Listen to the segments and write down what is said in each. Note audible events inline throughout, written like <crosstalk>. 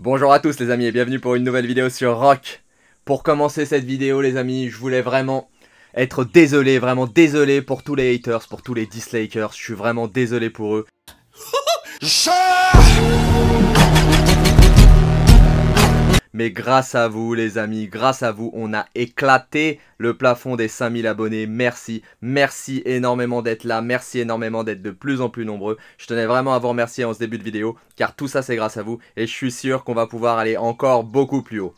Bonjour à tous les amis et bienvenue pour une nouvelle vidéo sur Rock. Pour commencer cette vidéo les amis, je voulais vraiment être désolé, vraiment désolé pour tous les haters, pour tous les dislikers, je suis vraiment désolé pour eux. <laughs> Mais grâce à vous, les amis, grâce à vous, on a éclaté le plafond des 5000 abonnés. Merci, merci énormément d'être là. Merci énormément d'être de plus en plus nombreux. Je tenais vraiment à vous remercier en ce début de vidéo, car tout ça, c'est grâce à vous. Et je suis sûr qu'on va pouvoir aller encore beaucoup plus haut.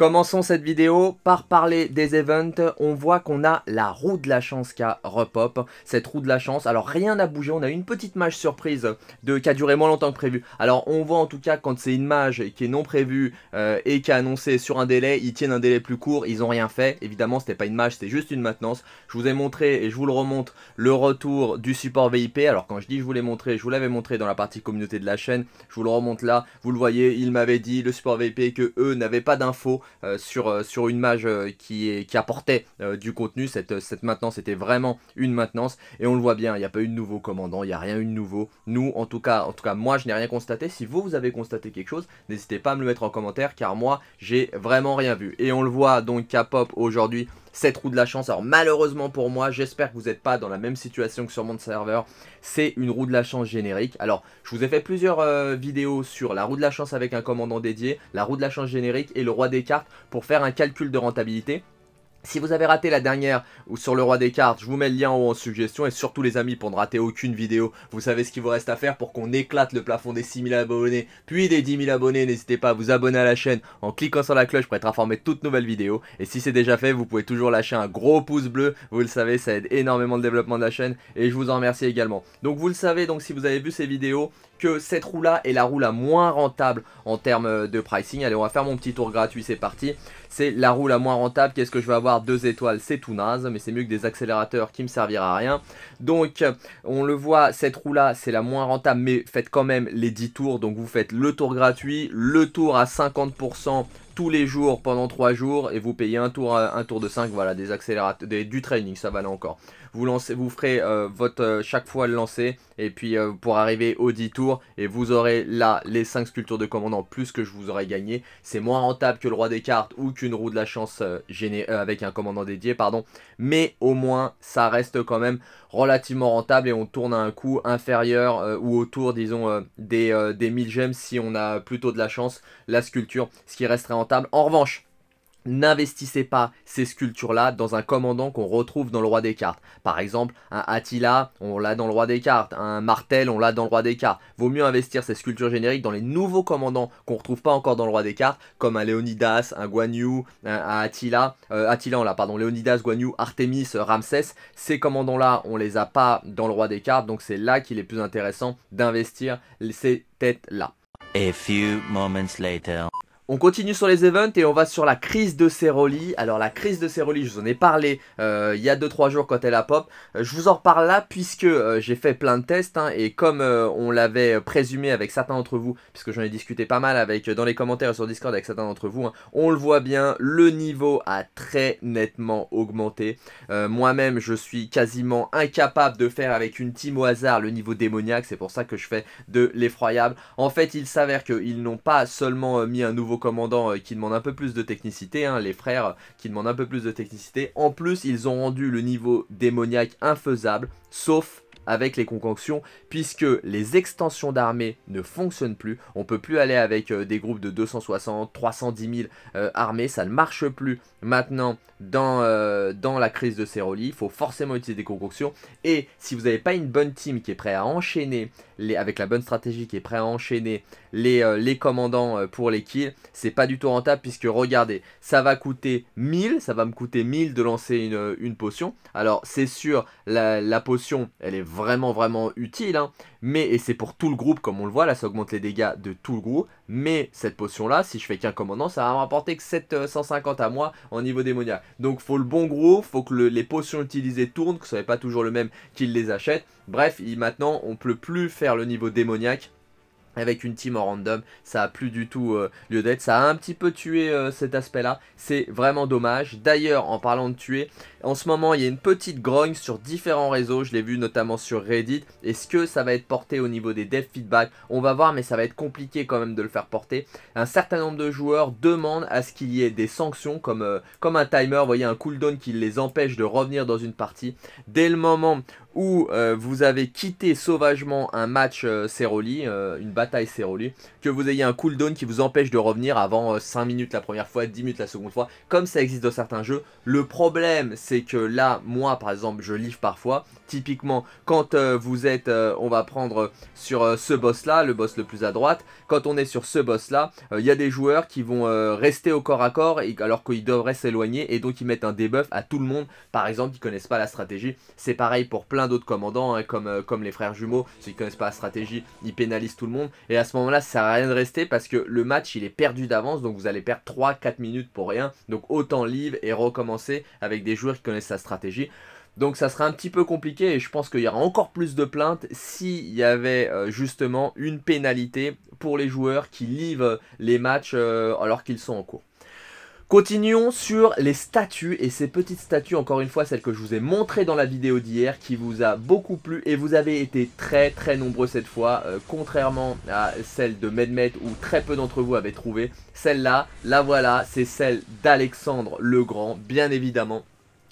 Commençons cette vidéo par parler des events. On voit qu'on a la roue de la chance qui a Repop. Cette roue de la chance, alors rien n'a bougé. On a une petite mage surprise de, qui a duré moins longtemps que prévu. Alors on voit en tout cas quand c'est une mage qui est non prévue euh, et qui a annoncé sur un délai, ils tiennent un délai plus court, ils n'ont rien fait. Évidemment c'était pas une mage, c'était juste une maintenance. Je vous ai montré et je vous le remonte le retour du support VIP. Alors quand je dis je vous l'ai montré, je vous l'avais montré dans la partie communauté de la chaîne. Je vous le remonte là, vous le voyez, il m'avait dit le support VIP que eux n'avaient pas d'infos euh, sur, euh, sur une mage euh, qui, qui apportait du contenu. Cette, maintenance était vraiment une maintenance. Et on le voit bien, il n'y a pas eu de nouveau commandant, il n'y a rien eu de nouveau. Nous, en tout cas, en tout cas moi, je n'ai rien constaté. Si vous, vous avez constaté quelque chose, n'hésitez pas à me le mettre en commentaire car moi, j'ai vraiment rien vu. Et on le voit donc K-Pop aujourd'hui cette roue de la chance. Alors malheureusement pour moi, j'espère que vous n'êtes pas dans la même situation que sur mon serveur. C'est une roue de la chance générique. Alors je vous ai fait plusieurs euh, vidéos sur la roue de la chance avec un commandant dédié, la roue de la chance générique et le roi des cartes pour faire un calcul de rentabilité. Si vous avez raté la dernière ou sur le roi des cartes, je vous mets le lien en haut en suggestion et surtout les amis pour ne rater aucune vidéo, vous savez ce qu'il vous reste à faire pour qu'on éclate le plafond des 6000 abonnés puis des 10 000 abonnés, n'hésitez pas à vous abonner à la chaîne en cliquant sur la cloche pour être informé de toutes nouvelles vidéos et si c'est déjà fait vous pouvez toujours lâcher un gros pouce bleu, vous le savez ça aide énormément le développement de la chaîne et je vous en remercie également. Donc vous le savez donc si vous avez vu ces vidéos, que cette roue là est la roue la moins rentable en termes euh, de pricing. Allez on va faire mon petit tour gratuit c'est parti. C'est la roue la moins rentable, qu'est-ce que je vais avoir Deux étoiles c'est tout naze mais c'est mieux que des accélérateurs qui me servira à rien. Donc on le voit cette roue là c'est la moins rentable mais faites quand même les 10 tours donc vous faites le tour gratuit, le tour à 50% tous les jours pendant 3 jours et vous payez un tour, euh, un tour de 5, voilà, des accélérateurs, du training, ça valait encore vous lancez, vous ferez euh, votre euh, chaque fois le lancer et puis euh, pour arriver au 10 tours et vous aurez là les 5 sculptures de commandant plus que je vous aurais gagné. C'est moins rentable que le roi des cartes ou qu'une roue de la chance avec un commandant dédié pardon, mais au moins ça reste quand même relativement rentable et on tourne à un coût inférieur ou autour disons des, des 1000 gemmes si on a plutôt de la chance la sculpture, ce qui resterait rentable. En revanche, N'investissez pas ces sculptures-là dans un commandant qu'on retrouve dans le roi des cartes. Par exemple, un Attila, on l'a dans le roi des cartes. Un Martel, on l'a dans le roi des cartes. Vaut mieux investir ces sculptures génériques dans les nouveaux commandants qu'on retrouve pas encore dans le roi des cartes, comme un Leonidas, un Guanyu, un, Attila. Euh, Attila, on l'a, pardon, Leonidas, Guanyu, Artemis, Ramsès. Ces commandants-là, on les a pas dans le roi des cartes, donc c'est là qu'il est plus intéressant d'investir ces têtes-là. A few moments later. On continue sur les events et on va sur la crise de Ceroli. Alors la crise de Ceroli, je vous en ai parlé euh, il y a 2-3 jours quand elle a pop. Euh, je vous en reparle là puisque euh, j'ai fait plein de tests hein, et comme on l'avait présumé avec certains d'entre vous, puisque j'en ai discuté pas mal avec dans les commentaires sur Discord avec certains d'entre vous, hein, on le voit bien, le niveau a très nettement augmenté. Moi-même, je suis quasiment incapable de faire avec une team au hasard le niveau démoniaque, c'est pour ça que je fais de l'effroyable. En fait, il s'avère qu'ils n'ont pas seulement mis un nouveau commandant euh, qui demande un peu plus de technicité, hein, les frères euh, qui demandent un peu plus de technicité. En plus, ils ont rendu le niveau démoniaque infaisable, sauf avec les concoctions puisque les extensions d'armée ne fonctionnent plus. On peut plus aller avec euh, des groupes de 260, 310 000 armées, ça ne marche plus. Maintenant, euh, dans, la crise de relis, il faut forcément utiliser des concoctions. Et si vous n'avez pas une bonne team qui est prêt à enchaîner, les, avec la bonne stratégie qui est prêt à enchaîner les, euh, commandants euh, pour les kills, c'est pas du tout rentable puisque regardez, ça va coûter 1000, ça va me coûter 1000 de lancer une, potion. Alors c'est sûr, la, potion, elle est vraiment vraiment utile, hein. mais et c'est pour tout le groupe comme on le voit, là ça augmente les dégâts de tout le groupe, mais cette potion-là, si je fais qu'un commandant, ça va rapporter que 750 à moi en niveau démoniaque. Donc faut le bon gros, faut que les potions utilisées tournent, que ce soit pas toujours le même qu'il les achète. Bref, maintenant on peut plus faire le niveau démoniaque avec une team en random, ça a plus du tout euh, lieu d'être, ça a un petit peu tué euh, cet aspect là, c'est vraiment dommage. D'ailleurs, en parlant de tuer, en ce moment il y a une petite grogne sur différents réseaux, je l'ai vu notamment sur Reddit, est-ce que ça va être porté au niveau des dev feedback On va voir, mais ça va être compliqué quand même de le faire porter. Un certain nombre de joueurs demandent à ce qu'il y ait des sanctions comme, euh, comme un timer, vous voyez un cooldown qui les empêche de revenir dans une partie. Dès le moment où euh, vous avez quitté sauvagement un match euh, euh une bataille Ceroli, que vous ayez un cooldown qui vous empêche de revenir avant 5 euh, minutes la première fois, 10 minutes la seconde fois, comme ça existe dans certains jeux. Le problème, c'est que là, moi par exemple, je livre parfois. Typiquement, quand vous êtes, on va prendre sur ce boss-là, le boss le plus à droite, quand on est sur ce boss-là, il y a des joueurs qui vont rester au corps à corps alors qu'ils devraient s'éloigner et donc ils mettent un debuff à tout le monde, par exemple, qui connaissent pas la stratégie. C'est pareil pour plein d'autres commandants, hein, comme, euh, comme les frères jumeaux, ceux qui connaissent pas la stratégie, ils pénalisent tout le monde. Et à ce moment-là, ça sert rien de rester parce que le match, il est perdu d'avance, donc vous allez perdre 3-4 minutes pour rien. Donc autant live et recommencer avec des joueurs qui connaissent la stratégie. Donc ça sera un petit peu compliqué et je pense qu'il y aura encore plus de plaintes s'il y avait euh, justement une pénalité pour les joueurs qui livrent les matchs euh, alors qu'ils sont en cours. Continuons sur les statues et ces petites statues, encore une fois celles que je vous ai montrées dans la vidéo d'hier qui vous a beaucoup plu et vous avez été très très nombreux cette fois, euh, contrairement à celle de Medmet où très peu d'entre vous avaient trouvé. Celle-là, la voilà, c'est celle d'Alexandre le Grand, bien évidemment.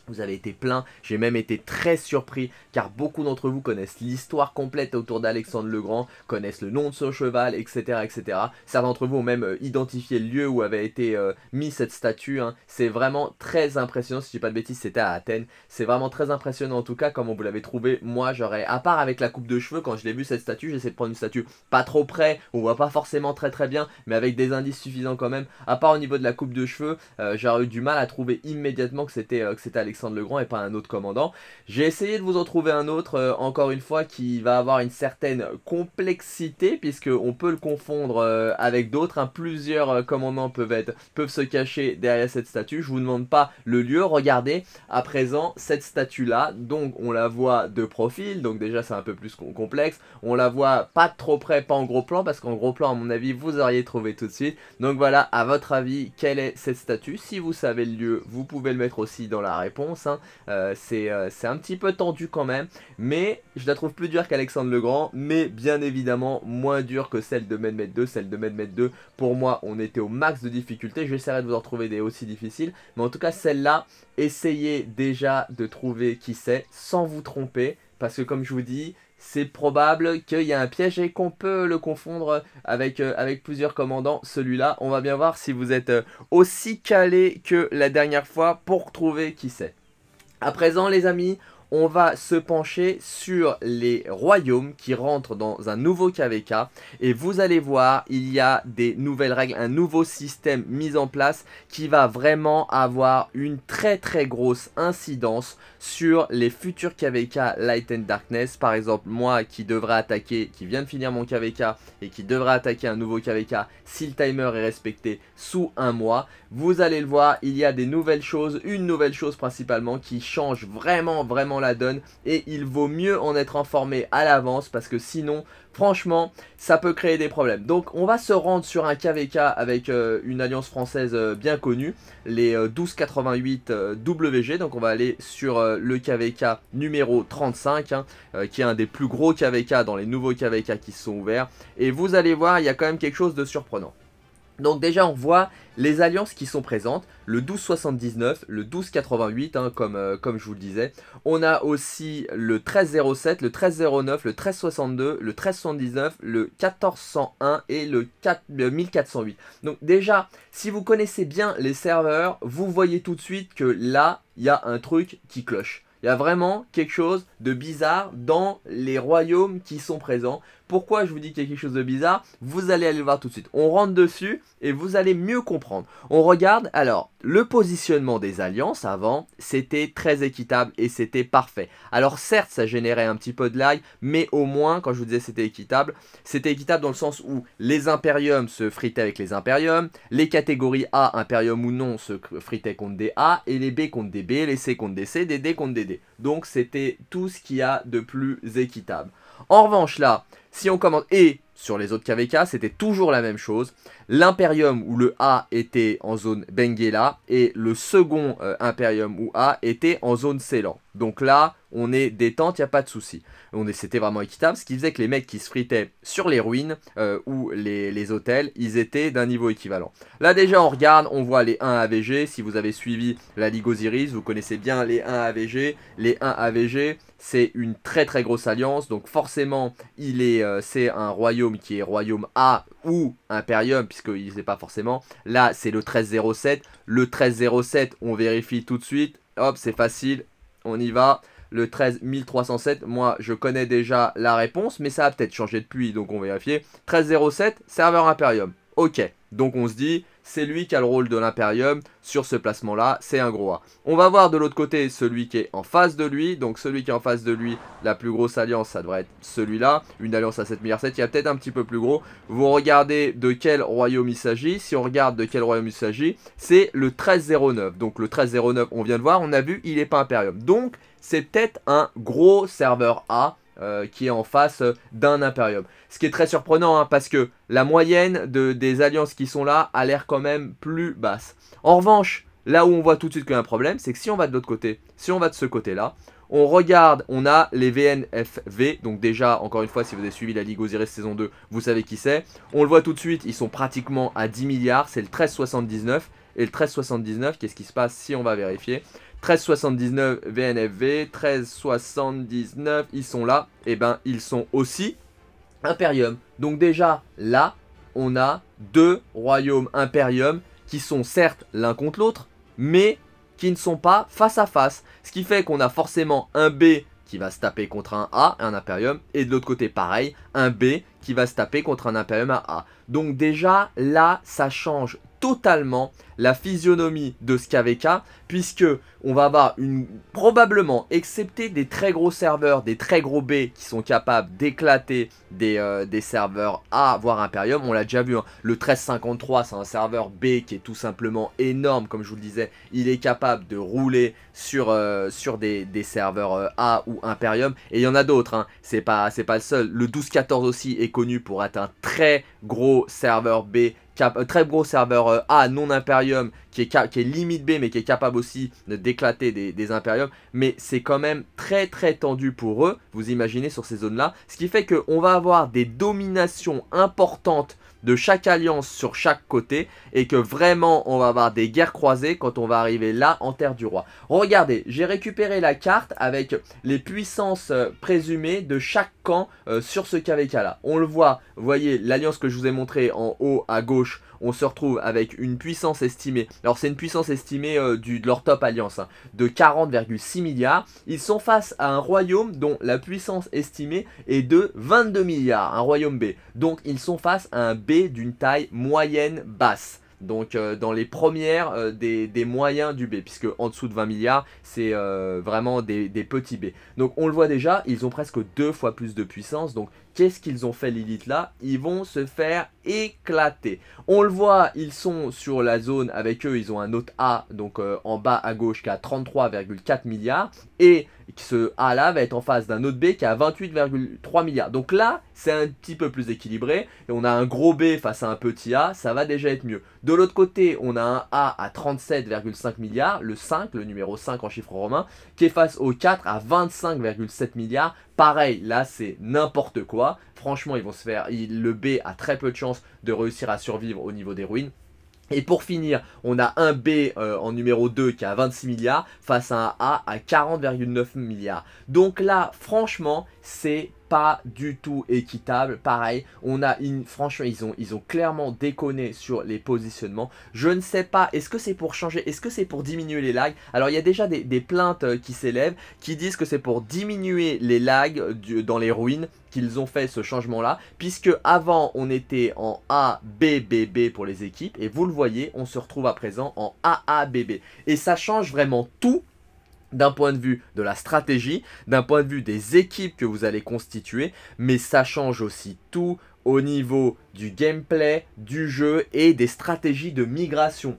Vous avez été plein, j'ai même été très surpris car beaucoup d'entre vous connaissent l'histoire complète autour d'Alexandre le Grand, connaissent le nom de son cheval, etc. etc. Certains d'entre vous ont même euh, identifié le lieu où avait été euh, mis cette statue. Hein. C'est vraiment très impressionnant, si je dis pas de bêtises, c'était à Athènes. C'est vraiment très impressionnant en tout cas on vous l'avez trouvé. Moi j'aurais, à part avec la coupe de cheveux, quand je l'ai vu cette statue, j'essaie de prendre une statue pas trop près, on voit pas forcément très très bien, mais avec des indices suffisants quand même. À part au niveau de la coupe de cheveux, euh, j'aurais eu du mal à trouver immédiatement que c'était Alexandre Alexandre le et pas un autre commandant. J'ai essayé de vous en trouver un autre, euh, encore une fois, qui va avoir une certaine complexité, puisque on peut le confondre euh, avec d'autres. Hein. Plusieurs euh, commandants peuvent, être, peuvent se cacher derrière cette statue. Je vous demande pas le lieu, regardez à présent cette statue-là. Donc on la voit de profil, donc déjà c'est un peu plus complexe. On la voit pas trop près, pas en gros plan, parce qu'en gros plan, à mon avis, vous auriez trouvé tout de suite. Donc voilà, à votre avis, quelle est cette statue Si vous savez le lieu, vous pouvez le mettre aussi dans la réponse. Hein. Euh, euh, c'est un petit peu tendu quand même, mais je la trouve plus dure qu'Alexandre le Grand, mais bien évidemment moins dure que celle de Medmed 2. Celle de Medmed 2, pour moi, on était au max de difficulté. J'essaierai de vous en trouver des aussi difficiles, mais en tout cas celle-là, essayez déjà de trouver qui c'est sans vous tromper, parce que comme je vous dis, c'est probable qu'il y a un piège et qu'on peut le confondre avec, euh, plusieurs commandants. Celui-là, on va bien voir si vous êtes euh, aussi calé que la dernière fois pour trouver qui c'est. À présent, les amis, on va se pencher sur les royaumes qui rentrent dans un nouveau KVK. Et vous allez voir, il y a des nouvelles règles, un nouveau système mis en place qui va vraiment avoir une très très grosse incidence sur les futurs KVK Light and Darkness. Par exemple, moi qui devrais attaquer, qui vient de finir mon KVK et qui devra attaquer un nouveau KVK si le timer est respecté sous un mois. Vous allez le voir, il y a des nouvelles choses, une nouvelle chose principalement qui change vraiment vraiment la donne et il vaut mieux en être informé à l'avance parce que sinon franchement ça peut créer des problèmes. Donc on va se rendre sur un KVK avec euh, une alliance française euh, bien connue, les 1288 euh, WG, donc on va aller sur le KVK numéro 35 hein, qui est un des plus gros KVK dans les nouveaux KVK qui sont ouverts et vous allez voir il y a quand même quelque chose de surprenant. Donc déjà on voit les alliances qui sont présentes, le 1279, le 1288 hein, comme, euh, comme je vous le disais. On a aussi le 1307, le 1309, le 1362, le 1379, le 1401 et le, le 1408. Donc déjà si vous connaissez bien les serveurs, vous voyez tout de suite que là il y a un truc qui cloche. Il y a vraiment quelque chose de bizarre dans les royaumes qui sont présents. Pourquoi je vous dis qu'il y a quelque chose de bizarre Vous allez aller le voir tout de suite. On rentre dessus et vous allez mieux comprendre. On regarde, alors, le positionnement des alliances avant, c'était très équitable et c'était parfait. Alors certes, ça générait un petit peu de lag, mais au moins, quand je vous disais c'était équitable, c'était équitable dans le sens où les impériums se fritaient avec les impériums, les catégories A, impérium ou non, se fritaient contre des A, et les B contre des B, les C contre des C, des D contre des D. Donc c'était tout ce qu'il y a de plus équitable. En revanche, là, si on commande Et sur les autres KVK, c'était toujours la même chose. L'Imperium où le A était en zone Benguela et le second euh, Imperium où A était en zone Ceylan. Donc là, on est détente, il n'y a pas de souci. C'était vraiment équitable, ce qui faisait que les mecs qui se fritaient sur les ruines euh, ou les, hôtels, ils étaient d'un niveau équivalent. Là déjà, on regarde, on voit les 1 AVG. Si vous avez suivi la Ligue Osiris, vous connaissez bien les 1 AVG. Les 1 AVG, c'est une très très grosse alliance. Donc forcément, euh, c'est un royaume qui est royaume A ou imperium puisqu'il ne sait pas forcément. Là, c'est le 1307. Le 1307, on vérifie tout de suite. Hop, c'est facile, on y va. Le 13307, moi je connais déjà la réponse, mais ça a peut-être changé depuis, donc on vérifie 1307, serveur Imperium. Ok, donc on se dit, c'est lui qui a le rôle de l'Imperium sur ce placement-là, c'est un gros A. On va voir de l'autre côté celui qui est en face de lui, donc celui qui est en face de lui, la plus grosse alliance, ça devrait être celui-là, une alliance à 7 milliards 7, il y a peut-être un petit peu plus gros. Vous regardez de quel royaume il s'agit, si on regarde de quel royaume il s'agit, c'est le 1309. Donc le 1309, on vient de voir, on a vu, il n'est pas Imperium. Donc c'est peut-être un gros serveur A euh, qui est en face d'un Imperium. Ce qui est très surprenant hein, parce que la moyenne des alliances qui sont là a l'air quand même plus basse. En revanche, là où on voit tout de suite qu'il y a un problème, c'est que si on va de l'autre côté, si on va de ce côté-là, on regarde, on a les VNFV, donc déjà, encore une fois, si vous avez suivi la Ligue Osiris saison 2, vous savez qui c'est. On le voit tout de suite, ils sont pratiquement à 10 milliards, c'est le 13,79. Et le 13,79, qu'est-ce qui se passe si on va vérifier 1379 VNFV, 1379, ils sont là, et eh ben ils sont aussi Imperium. Donc déjà là, on a deux royaumes Imperium qui sont certes l'un contre l'autre, mais qui ne sont pas face à face. Ce qui fait qu'on a forcément un B qui va se taper contre un A, un Imperium, et de l'autre côté pareil, un B qui va se taper contre un Imperium à A. Donc déjà là, ça change totalement la physionomie de ce KVK, puisque on va avoir une, probablement, excepté des très gros serveurs, des très gros B qui sont capables d'éclater des, euh, des, serveurs A, voire Imperium, on l'a déjà vu, hein. le 1353 c'est un serveur B qui est tout simplement énorme, comme je vous le disais, il est capable de rouler sur, euh, sur des, serveurs euh, A ou Imperium, et il y en a d'autres, hein. c'est pas, pas le seul, le 1214 aussi est connu pour être un très gros serveur B très gros serveur euh, A non Imperium, qui est, qui est limite B, mais qui est capable aussi d'éclater des, des Imperiums. Mais c'est quand même très très tendu pour eux, vous imaginez, sur ces zones-là. Ce qui fait qu'on va avoir des dominations importantes de chaque alliance sur chaque côté et que vraiment on va avoir des guerres croisées quand on va arriver là en terre du roi. Regardez, j'ai récupéré la carte avec les puissances euh, présumées de chaque camp euh, sur ce KVK là. On le voit, vous voyez l'alliance que je vous ai montré en haut à gauche, on se retrouve avec une puissance estimée, alors c'est une puissance estimée euh, du, de leur top alliance, hein, de 40,6 milliards. Ils sont face à un royaume dont la puissance estimée est de 22 milliards, un royaume B. Donc ils sont face à un B d'une taille moyenne basse donc euh, dans les premières euh, des, moyens du B, puisque en dessous de 20 milliards, c'est euh, vraiment des, des, petits B. Donc on le voit déjà, ils ont presque deux fois plus de puissance, donc qu'est-ce qu'ils ont fait Lilith là Ils vont se faire éclater. On le voit, ils sont sur la zone, avec eux ils ont un autre A, donc en bas à gauche qui a 33,4 milliards, et et ce A là va être en face d'un autre B qui a 28,3 milliards. Donc là, c'est un petit peu plus équilibré et on a un gros B face à un petit A, ça va déjà être mieux. De l'autre côté, on a un A à 37,5 milliards, le 5, le numéro 5 en chiffre romain, qui est face au 4 à 25,7 milliards. Pareil, là c'est n'importe quoi. Franchement, ils vont se faire. le B a très peu de chances de réussir à survivre au niveau des ruines. Et pour finir, on a un B euh, en numéro 2 qui a 26 milliards face à un A à 40,9 milliards. Donc là, franchement, c'est pas du tout équitable. Pareil, on a une, franchement, ils ont, ils ont clairement déconné sur les positionnements. Je ne sais pas, est-ce que c'est pour changer, est-ce que c'est pour diminuer les lags Alors, il y a déjà des, plaintes euh, qui s'élèvent qui disent que c'est pour diminuer les lags dans les ruines qu'ils ont fait ce changement là puisque avant on était en A B B B pour les équipes et vous le voyez on se retrouve à présent en A A B B et ça change vraiment tout d'un point de vue de la stratégie, d'un point de vue des équipes que vous allez constituer, mais ça change aussi tout au niveau du gameplay, du jeu et des stratégies de migration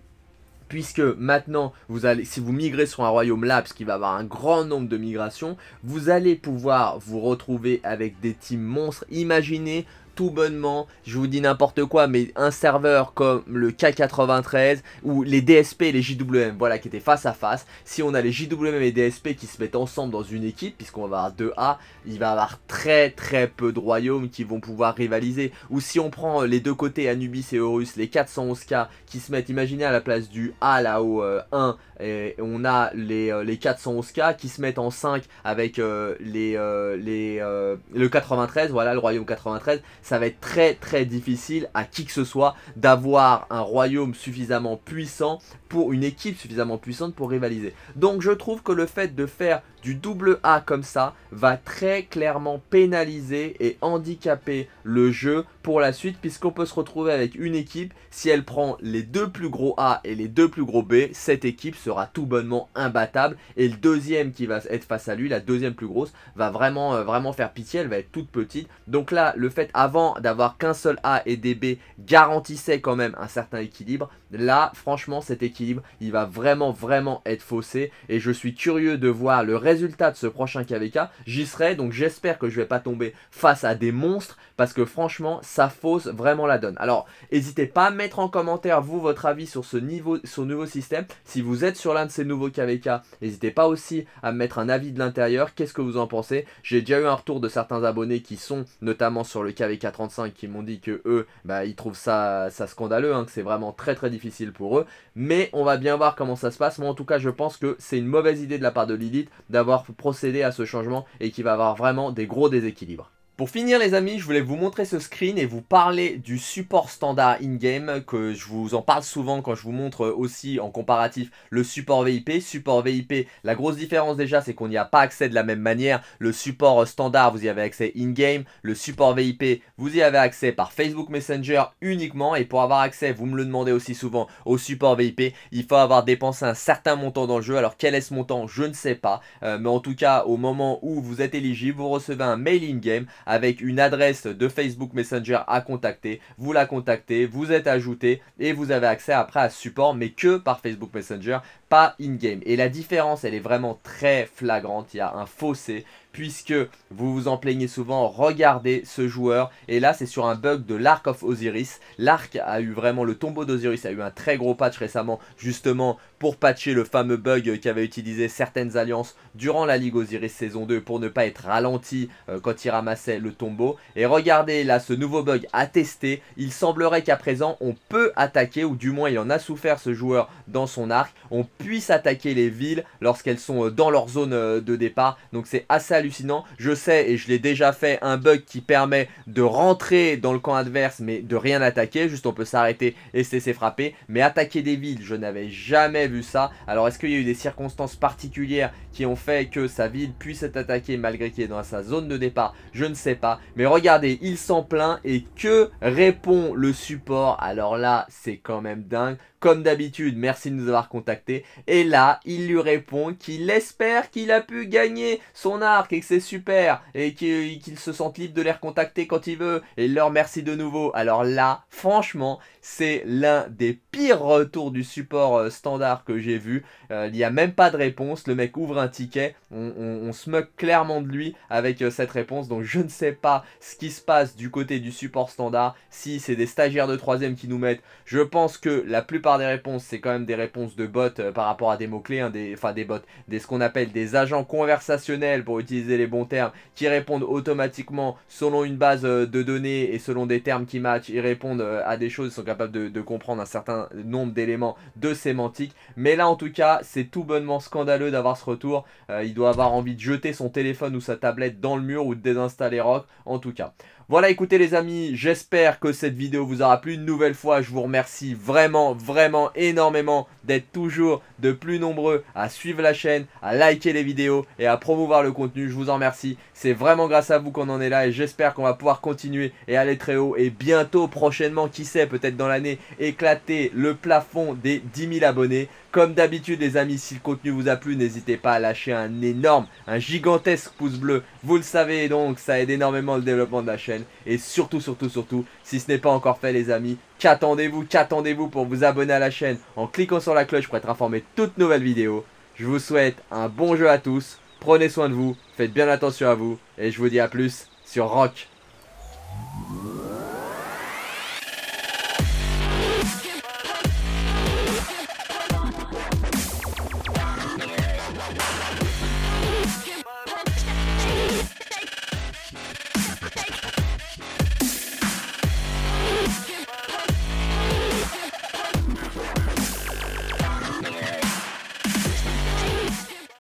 puisque maintenant, vous allez, si vous migrez sur un royaume là, qui va avoir un grand nombre de migrations, vous allez pouvoir vous retrouver avec des teams monstres. Imaginez bonnement, je vous dis n'importe quoi, mais un serveur comme le K93 ou les DSP les JWM, voilà, qui étaient face à face. Si on a les JWM et DSP qui se mettent ensemble dans une équipe, puisqu'on va avoir deux a il va avoir très très peu de royaumes qui vont pouvoir rivaliser. Ou si on prend euh, les deux côtés, Anubis et Horus, les 411K qui se mettent, imaginez à la place du A là-haut 1, euh, et on a les, 411K euh, qui se mettent en 5 avec les, les le 93, voilà, le royaume 93 ça va être très très difficile à qui que ce soit d'avoir un royaume suffisamment puissant pour une équipe suffisamment puissante pour rivaliser. Donc je trouve que le fait de faire du double A comme ça va très clairement pénaliser et handicaper le jeu pour la suite puisqu'on peut se retrouver avec une équipe, si elle prend les deux plus gros A et les deux plus gros B, cette équipe sera tout bonnement imbattable et le deuxième qui va être face à lui, la deuxième plus grosse, va vraiment, euh, vraiment faire pitié, elle va être toute petite. Donc là, le fait avant d'avoir qu'un seul A et des B garantissait quand même un certain équilibre, là franchement cette équipe il va vraiment vraiment être faussé et je suis curieux de voir le résultat de ce prochain KVK. J'y serai donc j'espère que je vais pas tomber face à des monstres parce que franchement ça fausse vraiment la donne. Alors n'hésitez pas à mettre en commentaire vous votre avis sur ce niveau, ce nouveau système. Si vous êtes sur l'un de ces nouveaux KVK, n'hésitez pas aussi à mettre un avis de l'intérieur. Qu'est-ce que vous en pensez J'ai déjà eu un retour de certains abonnés qui sont notamment sur le KVK 35 qui m'ont dit que eux bah, ils trouvent ça, ça scandaleux, hein, que c'est vraiment très très difficile pour eux. Mais on va bien voir comment ça se passe. Moi, en tout cas, je pense que c'est une mauvaise idée de la part de Lilith d'avoir procédé à ce changement et qu'il va avoir vraiment des gros déséquilibres. Pour finir les amis, je voulais vous montrer ce screen et vous parler du support standard in-game que je vous en parle souvent quand je vous montre aussi en comparatif le support VIP. Support VIP, la grosse différence déjà c'est qu'on n'y a pas accès de la même manière. Le support standard vous y avez accès in-game, le support VIP vous y avez accès par Facebook Messenger uniquement et pour avoir accès, vous me le demandez aussi souvent, au support VIP, il faut avoir dépensé un certain montant dans le jeu. Alors quel est ce montant Je ne sais pas, euh, mais en tout cas au moment où vous êtes éligible, vous recevez un mail in-game avec une adresse de Facebook Messenger à contacter. Vous la contactez, vous êtes ajouté et vous avez accès après à support, mais que par Facebook Messenger, pas in-game. Et la différence, elle est vraiment très flagrante. Il y a un fossé puisque vous vous en plaignez souvent, regardez ce joueur. Et là, c'est sur un bug de l'Arc of Osiris. L'Arc a eu vraiment, le tombeau d'Osiris a eu un très gros patch récemment, justement pour patcher le fameux bug qui avait utilisé certaines alliances durant la Ligue Osiris saison 2 pour ne pas être ralenti euh, quand il ramassait le tombeau. Et regardez là ce nouveau bug à tester. Il semblerait qu'à présent on peut attaquer, ou du moins il en a souffert ce joueur dans son arc, on puisse attaquer les villes lorsqu'elles sont euh, dans leur zone euh, de départ. Donc c'est assez hallucinant. Je sais, et je l'ai déjà fait, un bug qui permet de rentrer dans le camp adverse, mais de rien attaquer. Juste, on peut s'arrêter et se laisser frapper. Mais attaquer des villes, je n'avais jamais vu ça. Alors, est-ce qu'il y a eu des circonstances particulières qui ont fait que sa ville puisse être attaquée malgré qu'il est dans sa zone de départ Je ne sais pas. Mais regardez, il s'en plaint et que répond le support Alors là, c'est quand même dingue. Comme d'habitude, merci de nous avoir contactés. Et là, il lui répond qu'il espère qu'il a pu gagner son arc et que c'est super et qu'il se sente libre de les recontacter quand il veut. Et leur merci de nouveau. Alors là, franchement, c'est l'un des retour du support euh, standard que j'ai vu. Euh, il n'y a même pas de réponse. Le mec ouvre un ticket. On, se moque clairement de lui avec euh, cette réponse. Donc je ne sais pas ce qui se passe du côté du support standard. Si c'est des stagiaires de 3 qui nous mettent, je pense que la plupart des réponses, c'est quand même des réponses de bots par rapport à des mots-clés. Hein, enfin des bots, des, ce qu'on appelle des agents conversationnels pour utiliser les bons termes qui répondent automatiquement selon une base de données et selon des termes qui matchent, ils répondent à des choses, ils sont capables de comprendre un certain nombre d'éléments de sémantique. Mais là, en tout cas, c'est tout bonnement scandaleux d'avoir ce retour. Euh, il doit avoir envie de jeter son téléphone ou sa tablette dans le mur ou de désinstaller Rock, en tout cas. Voilà, écoutez les amis, j'espère que cette vidéo vous aura plu. Une nouvelle fois, je vous remercie vraiment, vraiment énormément d'être toujours de plus nombreux à suivre la chaîne, à liker les vidéos et à promouvoir le contenu. Je vous en remercie. C'est vraiment grâce à vous qu'on en est là et j'espère qu'on va pouvoir continuer et aller très haut et bientôt, prochainement, qui sait, peut-être dans l'année, éclater le plafond des 10 000 abonnés. Comme d'habitude les amis, si le contenu vous a plu, n'hésitez pas à lâcher un énorme, un gigantesque pouce bleu. Vous le savez donc, ça aide énormément le développement de la chaîne. Et surtout, surtout, surtout, si ce n'est pas encore fait les amis, qu'attendez-vous, qu'attendez-vous pour vous abonner à la chaîne en cliquant sur la cloche pour être informé de toutes nouvelles vidéos. Je vous souhaite un bon jeu à tous, prenez soin de vous, faites bien attention à vous, et je vous dis à plus sur Rock.